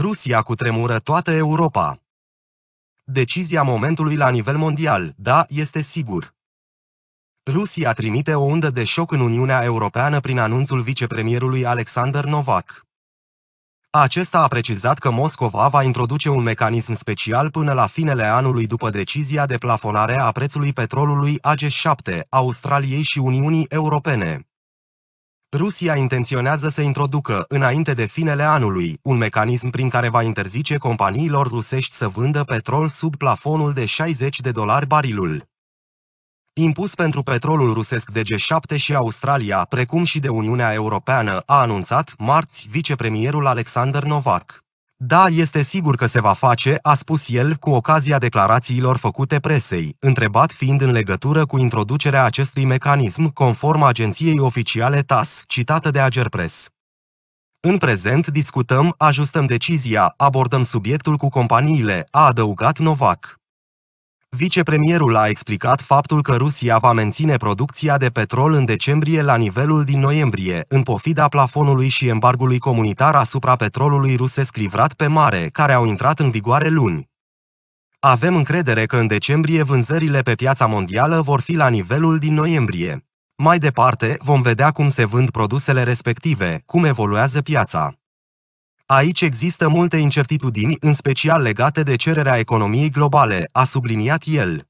Rusia cutremură toată Europa. Decizia momentului la nivel mondial, da, este sigur. Rusia trimite o undă de șoc în Uniunea Europeană prin anunțul vicepremierului Alexander Novak. Acesta a precizat că Moscova va introduce un mecanism special până la finele anului după decizia de plafonare a prețului petrolului AG7, Australiei și Uniunii Europene. Rusia intenționează să introducă, înainte de finele anului, un mecanism prin care va interzice companiilor rusești să vândă petrol sub plafonul de 60 de dolari barilul. Impus pentru petrolul rusesc de G7 și Australia, precum și de Uniunea Europeană, a anunțat marți vicepremierul Alexander Novak. Da, este sigur că se va face, a spus el cu ocazia declarațiilor făcute presei, întrebat fiind în legătură cu introducerea acestui mecanism conform agenției oficiale TAS, citată de Agerpres. În prezent discutăm, ajustăm decizia, abordăm subiectul cu companiile, a adăugat Novac. Vicepremierul a explicat faptul că Rusia va menține producția de petrol în decembrie la nivelul din noiembrie, în pofida plafonului și embargului comunitar asupra petrolului rusesc livrat pe mare, care au intrat în vigoare luni. Avem încredere că în decembrie vânzările pe piața mondială vor fi la nivelul din noiembrie. Mai departe, vom vedea cum se vând produsele respective, cum evoluează piața. Aici există multe incertitudini, în special legate de cererea economiei globale, a subliniat el.